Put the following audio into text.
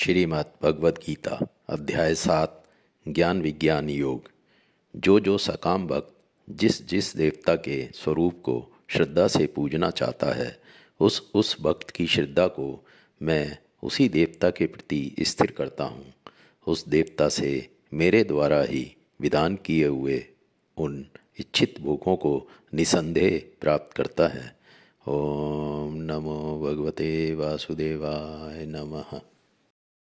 श्रीमद् भगवद गीता अध्याय सात ज्ञान विज्ञान योग जो जो सकाम भक्त जिस जिस देवता के स्वरूप को श्रद्धा से पूजना चाहता है उस उस भक्त की श्रद्धा को मैं उसी देवता के प्रति स्थिर करता हूँ उस देवता से मेरे द्वारा ही विधान किए हुए उन इच्छित भूखों को निसंदेह प्राप्त करता है ओम नमो भगवते वासुदेवाय नमः